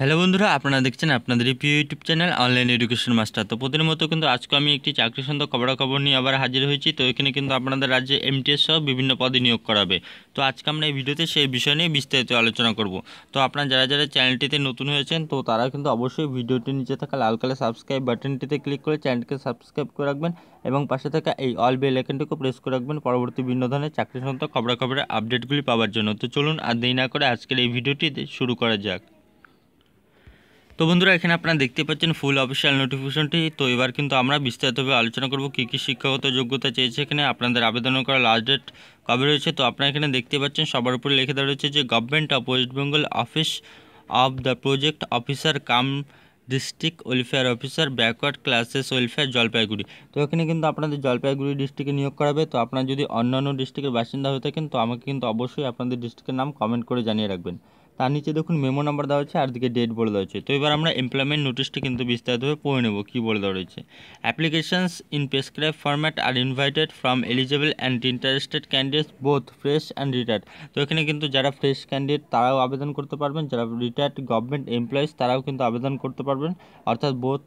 hello বন্ধুরা আপনারা দেখছেন আপনাদের প্রিয় YouTube channel online education master তো প্রতিদিন মতো কিন্তু আজকে আমি একটি চাকরি সন্ত খবরাখবর নিয়ে আবার হাজির হয়েছি তো এখানে কিন্তু আপনাদের রাজ্যে এমটিএস সহ বিভিন্ন পদে নিয়োগ করাবে তো আজকে আমরা এই ভিডিওতে সেই বিষয় নিয়ে বিস্তারিত আলোচনা করব তো আপনারা যারা যারা চ্যানেলটিতে নতুন হয়েছেন তো তারা কিন্তু অবশ্যই ভিডিওটির নিচে থাকা লাল কালার সাবস্ক্রাইব বাটনটিতে ক্লিক করে চ্যানেলকে সাবস্ক্রাইব করে রাখবেন এবং পাশে থাকা এই অল বেল আইকনটিকে প্রেস করে রাখবেন পরবর্তী বিভিন্ন ধরনের চাকরি সন্ত খবরাখবরের আপডেটগুলি পাওয়ার জন্য তো চলুন আর দেরি না করে আজকের এই ভিডিওটি শুরু করা যাক তো বন্ধুরা এখানে আপনারা দেখতে পাচ্ছেন ফুল অফিসিয়াল নোটিফিকেশনটি তো এবার কিন্তু আমরা বিস্তারিতভাবে আলোচনা করব কী কী শিক্ষাগত যোগ্যতা চেয়েছে এখানে আপনাদের আবেদন করা লাস্ট ডেট কবে রয়েছে তো আপনারা এখানে দেখতে পাচ্ছেন সবার উপরে লিখে দেওয়া রয়েছে যে government of West Bengal office of the project officer cum district welfare officer backward classes welfare Jalpaiguri তো এখানে কিন্তু আপনাদের জলপাইগুড়ি ডিস্ট্রিক্টে নিয়োগ করাবে তো আপনার যদি অন্যান্য ডিস্ট্রিক্টের বাসিন্দা হয়ে থাকেন তো আমাকে কিন্তু অবশ্যই আপনাদের ডিস্ট্রিক্টের নাম কমেন্ট করে জানিয়ে রাখবেন তার নিচে দেখুন মেমো নাম্বার দেওয়া হয়েছে আর দিকে ডেট বলে দেওয়া হয়েছে তো এবার আমরা এমপ্লয়মেন্ট নোটিশটি কিন্তু বিস্তারিতভাবে পড়ে নেব কী বলে দেওয়া রয়েছে applications in prescribe format are invited from eligible and interested candidates both fresh and retired তো এখানে কিন্তু যারা ফ্রেশ ক্যান্ডিডেট তারাও আবেদন করতে পারবেন যারা রিটায়ার্ড গভর্নমেন্ট এমপ্লয়িজ তারাও কিন্তু আবেদন করতে পারবেন অর্থাৎ বোথ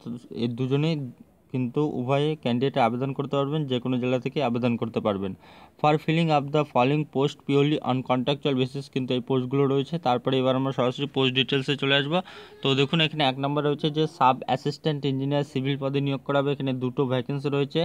দুজনেই কিন্তু উভয়ে ক্যান্ডিডেট আবেদন করতে পারবেন যে কোনো জেলা থেকে আবেদন করতে পারবেন for filling up the following post purely on contractual basis কিন্তু এই পোস্টগুলো রয়েছে তারপরে এবার আমরা সরাসরি পোস্ট ডিটেলসে চলে আসবো তো দেখুন এখানে এক নম্বর রয়েছে যে সাব অ্যাসিস্ট্যান্ট ইঞ্জিনিয়ার সিভিল পদে নিয়োগ করা হবে এখানে দুটো ভ্যাকেন্সি রয়েছে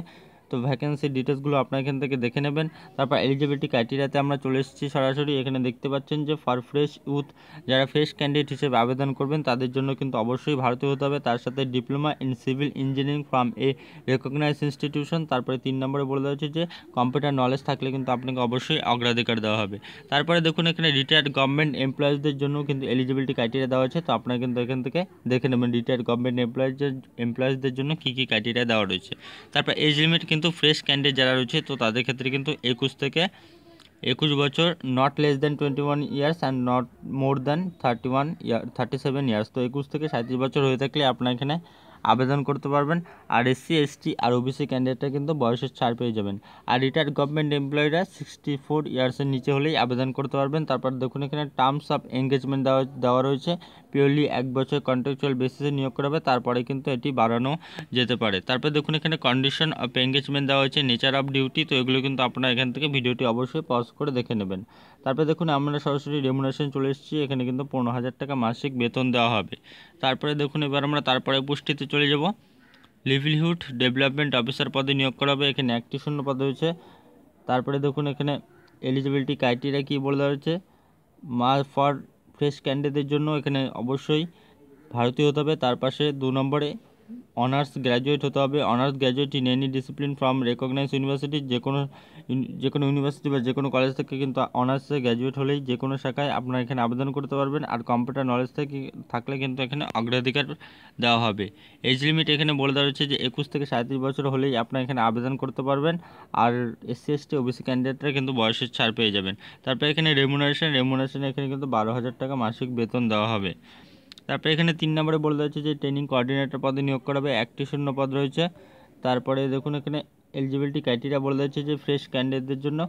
তো ভ্যাকেন্সি ডিটেলসগুলো আপনার এখান থেকে দেখে নেবেন তারপর এলিজিবিলিটি ক্রাইটেরিয়াতে আমরা চলে এসেছি সরাসরি এখানে দেখতে পাচ্ছেন যে ফর ফ্রেশ ইউথ যারা ফ্রেশ ক্যান্ডিডেট হিসেবে আবেদন করবেন তাদের জন্য কিন্তু অবশ্যই ভারতীয় হতে হবে তার সাথে diploma in civil engineering from a recognise institution তারপরে তিন নম্বরে বলে দেওয়া হচ্ছে যে কম্পিউটার নলেজ থাকলে কিন্তু আপনাকে অবশ্যই অগ্রাধিকার দেওয়া হবে তারপরে দেখুন এখানে রিটায়ার্ড গভর্নমেন্ট এমপ্লয়িজদের জন্য কিন্তু এলিজিবিলিটি ক্রাইটেরিয়া দেওয়া আছে তো আপনারা কিন্তু এখান থেকে দেখে নেবেন রিটায়ার্ড গভর্নমেন্ট এমপ্লয়িজদের এমপ্লয়িজদের জন্য কী কী ক্রাইটেরিয়া দেওয়া রয়েছে তারপর এজ লিমিট কিন্তু ফ্রেশ ক্যান্ডিডেট যারা রয়েছে তো তাদের ক্ষেত্রে কিন্তু একুশ থেকে একুশ বছর not less than twenty one years and not more than thirty one year thirty seven years তো একুশ থেকে সাঁত্রিশ বছর হয়ে থাকলে আপনার এখানে আবেদন করতে পারবেন আর এসসি এসটি আর ওবিসি ক্যান্ডিডেটরা কিন্তু বয়সের ছাড় পেয়ে যাবেন আর রিটায়ার্ড গভর্নমেন্ট এমপ্লয়িরা সিক্সটি ফোর ইয়ার্সের নিচে হলেই আবেদন করতে পারবেন তারপর দেখুন এখানে টার্মস অফ এঙ্গেজমেন্ট দেওয়া দেওয়া রয়েছে পিওরলি এক বছর কন্ট্রাকচুয়াল বেসিসে নিয়োগ করা হবে তারপরে কিন্তু এটি বাড়ানো যেতে পারে তারপর দেখুন এখানে কন্ডিশন অফ এঙ্গেজমেন্ট দেওয়া হয়েছে নেচার অফ ডিউটি তো এগুলো কিন্তু আপনারা এখান থেকে ভিডিওটি অবশ্যই পজ করে দেখে নেবেন তারপরে দেখুন আমরা সরাসরি রেমুনেশন চলে এসেছি এখানে কিন্তু পনেরো হাজার টাকা মাসিক বেতন দেওয়া হবে তারপরে দেখুন এবার আমরা তারপরে পুষ্টিতে চলে যাব লিভলিহুড ডেভেলপমেন্ট অফিসার পদে নিয়োগ করা হবে এখানে একটি শূন্য পদ রয়েছে তারপরে দেখুন এখানে এলিজিবিলিটি ক্রাইটেরিয়া কী বলে দেওয়া হয়েছে মা ফর ফ্রেশ ক্যান্ডিডেটের জন্য এখানে অবশ্যই ভারতীয় হতে হবে তার পাশে দু নম্বরে অনার্স গ্র্যাজুয়েট হতে হবে honours graduate in any discipline from recognise university যে কোনো যে কোনো ইউনিভার্সিটি বা যে কোনো কলেজ থেকে কিন্তু অনার্সে গ্র্যাজুয়েট হলেই যে কোনো শাখায় আপনারা এখানে আবেদন করতে পারবেন আর কম্পিউটার নলেজ থেকে থাকলে কিন্তু এখানে অগ্রাধিকার দেওয়া হবে এজ লিমিট এখানে বলে দেওয়া হচ্ছে যে একুশ থেকে সাঁত্রিশ বছর হলেই আপনারা এখানে আবেদন করতে পারবেন আর এসসি এসটি ওবিসি ক্যান্ডিডেটরা কিন্তু বয়সের ছাড় পেয়ে যাবেন তারপরে এখানে রেমুনারেশন রেমুনারেশন এখানে কিন্তু বারো হাজার টাকা মাসিক বেতন দেওয়া হবে তারপরে এখানে তিন নম্বরে বলে দেওয়া হচ্ছে যে ট্রেনিং কোঅর্ডিনেটর পদে নিয়োগ করা হবে একটি শূন্য পদ রয়েছে তারপরে দেখুন এখানে এলিজিবিলিটি ক্রাইটেরিয়া বলে দেওয়া হচ্ছে যে ফ্রেশ ক্যান্ডিডেটদের জন্য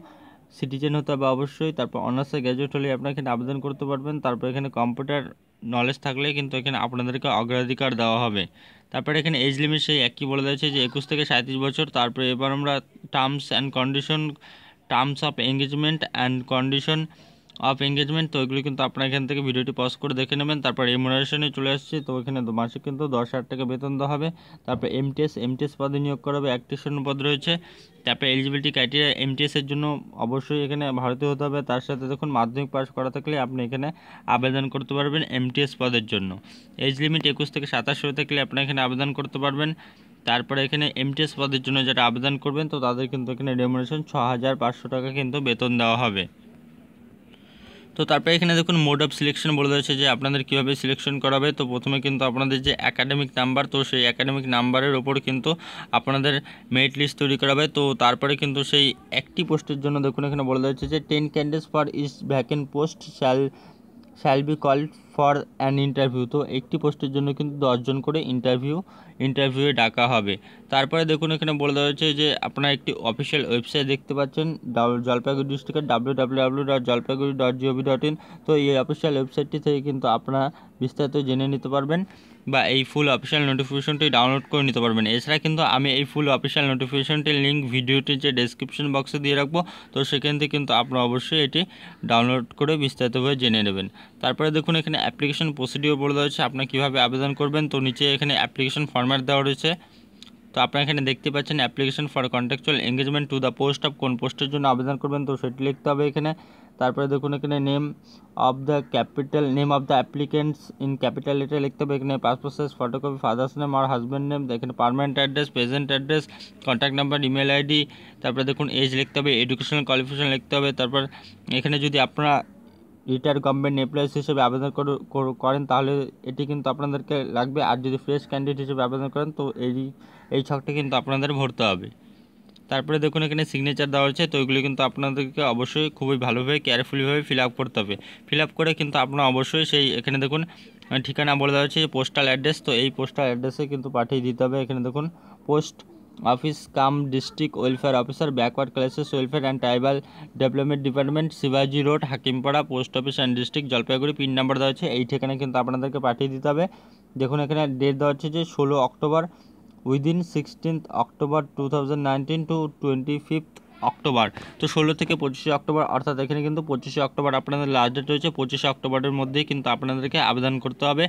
সিটিজেন হতে হবে অবশ্যই তারপর অনার্সে গ্র্যাজুয়েট হলে আপনারা এখানে আবেদন করতে পারবেন তারপর এখানে কম্পিউটার নলেজ থাকলে কিন্তু এখানে আপনাদেরকে অগ্রাধিকার দেওয়া হবে তারপরে এখানে এজ লিমিট সেই একই বলে দিয়েছে যে একুশ থেকে সাঁত্রিশ বছর তারপরে এবার আমরা terms and condition terms of engagement and condition of engagement তো এগুলো কিন্তু আপনারা এখান থেকে ভিডিওটি পজ করে দেখে নেবেন তারপর রেমুনারেশনে চলে আসছি তো এখানে মাসে কিন্তু দশ হাজার টাকা বেতন দেওয়া হবে তারপর এমটিএস এমটিএস পদে নিয়োগ করা হবে একটি শূন্য পদ রয়েছে তারপর এলিজিবিলিটি ক্রাইটেরিয়া এমটিএসের জন্য অবশ্যই এখানে ভারতীয় হতে হবে তার সাথে দেখুন মাধ্যমিক পাস করা থাকলে আপনি এখানে আবেদন করতে পারবেন এমটিএস পদের জন্য এজ লিমিট একুশ থেকে সাতাশ হয়ে থাকলে আপনি এখানে আবেদন করতে পারবেন তারপরে এখানে এমটিএস পদের জন্য যারা আবেদন করবেন তো তাদের কিন্তু এখানে রেমুনেশন ছ হাজার পাঁচশো টাকা কিন্তু বেতন দেওয়া হবে তো তারপরে এখানে দেখুন মোড অফ সিলেকশন বলে রয়েছে যে আপনাদের কীভাবে সিলেকশন করাবে তো প্রথমে কিন্তু আপনাদের যে একাডেমিক নাম্বার তো সেই একাডেমিক নাম্বারের ওপর কিন্তু আপনাদের মেরিট লিস্ট তৈরি করাবে তো তারপরে কিন্তু সেই একটি পোস্টের জন্য দেখুন এখানে বলে রয়েছে যে ten candidates for is vacant post shall shall be called for an interview তো একটি পোস্টের জন্য কিন্তু দশজন করে ইন্টারভিউ ইন্টারভিউয়ে ডাকা হবে তারপরে দেখুন এখানে বলে দেওয়া হয়েছে যে আপনারা একটি অফিসিয়াল ওয়েবসাইট দেখতে পাচ্ছেন জলপাইগুড়ি ডিস্ট্রিক্টের W W W dot Jalpaiguri dot GOV dot in তো এই অফিসিয়াল ওয়েবসাইটটি থেকে কিন্তু আপনারা বিস্তারিত জেনে নিতে পারবেন বা এই ফুল অফিসিয়াল নোটিফিকেশনটি ডাউনলোড করে নিতে পারবেন এছাড়া কিন্তু আমি এই ফুল অফিসিয়াল নোটিফিকেশনটির লিঙ্ক ভিডিওটির যে ডেসক্রিপশন বক্সে দিয়ে রাখবো তো সেখান থেকে কিন্তু আপনি অবশ্যই এটি ডাউনলোড করে বিস্তারিতভাবে জেনে নেবেন তারপরে দেখুন এখানে অ্যাপ্লিকেশন প্রসিডিওর বলে দেওয়া হয়েছে আপনার কীভাবে আবেদন করবেন তো নিচে এখানে অ্যাপ্লিকেশন ফরম্যাট দেওয়া রয়েছে তো আপনারা এখানে দেখতে পাচ্ছেন application for contractual engagement to the post of কোন পোস্টের জন্য আবেদন করবেন তো সেটি লিখতে হবে এখানে তারপরে দেখুন এখানে name of the capital name of the applicants in capital এটা লিখতে হবে এখানে passport size photocopy father's name আর হাজব্যান্ড নেম এখানে permanent address present address contact number email ID তারপরে দেখুন এজ লিখতে হবে এডুকেশনাল কোয়ালিফিকেশন লিখতে হবে তারপর এখানে যদি আপনারা রিটায়ার গভর্নমেন্ট এমপ্লয়িজ হিসেবে আবেদন করেন তাহলে এটি কিন্তু আপনাদেরকে লাগবে আর যদি ফ্রেশ ক্যান্ডিডেট হিসেবে আবেদন করেন তো এই এই ছকটা কিন্তু আপনাদের ভরতে হবে তারপরে দেখুন এখানে সিগনেচার দেওয়া হচ্ছে তো ওইগুলি কিন্তু আপনাদেরকে অবশ্যই খুবই ভালোভাবে কেয়ারফুলিভাবে ফিল আপ করতে হবে ফিল আপ করে কিন্তু আপনারা অবশ্যই সেই এখানে দেখুন ঠিকানা বলে দেওয়া হচ্ছে পোস্টাল অ্যাড্রেস তো এই পোস্টাল অ্যাড্রেসে কিন্তু পাঠিয়ে দিতে হবে এখানে দেখুন post office cum district welfare officer backward classes welfare and tribal development department শিবাজি road Hakimpara post office and district Jalpaiguri pin number দেওয়া হচ্ছে এই ঠিকানা কিন্তু আপনাদেরকে পাঠিয়ে দিতে হবে দেখুন এখানে ডেট দেওয়া হচ্ছে যে ষোলো October within sixteenth October two thousand to twenty fifth October তো ষোলো থেকে পঁচিশে অক্টোবর অর্থাৎ এখানে কিন্তু পঁচিশে অক্টোবর আপনাদের লাস্ট ডেট রয়েছে পঁচিশে অক্টোবরের মধ্যেই কিন্তু আপনাদেরকে আবেদন করতে হবে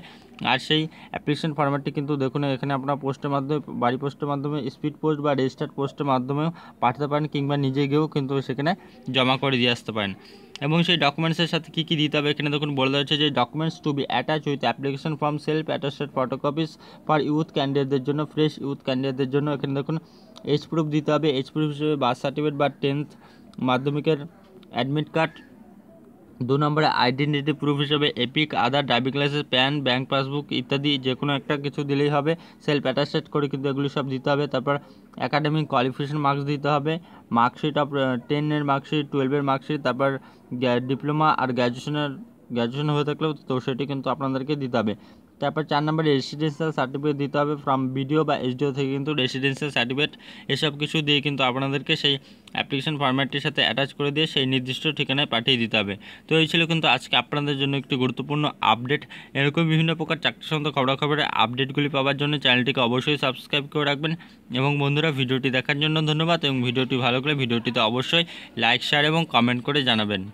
আর সেই অ্যাপ্লিকেশন ফর্ম্যাটটি কিন্তু দেখুন এখানে আপনারা পোস্টের মাধ্যমে বাড়ি পোস্টের মাধ্যমে স্পিড পোস্ট বা রেজিস্টার্ড পোস্টের মাধ্যমেও পাঠাতে পারেন কিংবা নিজে গিয়েও কিন্তু সেখানে জমা করে দিয়ে আসতে পারেন এবং সেই ডকুমেন্টসের সাথে কী কী দিতে হবে এখানে দেখুন বলে দেওয়া হচ্ছে যে documents to be attach with application form self attested photocopies for youth ক্যান্ডিডেটদের জন্য ফ্রেশ ইউথ ক্যান্ডিডেটদের জন্য এখানে দেখুন এইচ প্রুফ দিতে হবে এইচ প্রুফ হিসেবে বার্থ সার্টিফিকেট বা টেন্থ মাধ্যমিকের অ্যাডমিট কার্ড দু নম্বরে আইডেন্টিটি প্রুফ হিসেবে EPIC Aadhaar driving licence PAN bank passbook ইত্যাদি যে কোনো একটা কিছু দিলেই হবে সেলফ অ্যাটাস্টেড করে কিন্তু এগুলি সব দিতে হবে তারপর অ্যাকাডেমিক কোয়ালিফিকেশন মার্কস দিতে হবে মার্কশিট অফ টেনের মার্কশিট টুয়েলভের মার্কশিট তারপর ডিপ্লোমা আর গ্র্যাজুয়েশনের গ্র্যাজুয়েশন হয়ে থাকলেও তো সেটি কিন্তু আপনাদেরকে দিতে হবে তারপর চার নম্বর রেসিডেন্সিয়াল সার্টিফিকেট দিতে হবে ফ্রম বিডিও বা এসডিও থেকে কিন্তু রেসিডেন্সিয়াল সার্টিফিকেট এসব কিছু দিয়ে কিন্তু আপনাদেরকে সেই অ্যাপ্লিকেশন ফর্ম্যাটটির সাথে অ্যাটাচ করে দিয়ে সেই নির্দিষ্ট ঠিকানায় পাঠিয়ে দিতে হবে তো এই ছিল কিন্তু আজকে আপনাদের জন্য একটি গুরুত্বপূর্ণ আপডেট এরকম বিভিন্ন প্রকার চাকরি সংক্রান্ত খবরাখবরের আপডেটগুলি পাওয়ার জন্য চ্যানেলটিকে অবশ্যই সাবস্ক্রাইব করে রাখবেন এবং বন্ধুরা ভিডিওটি দেখার জন্য ধন্যবাদ এবং ভিডিওটি ভালো করে ভিডিওটিতে অবশ্যই লাইক শেয়ার এবং কমেন্ট করে জানাবেন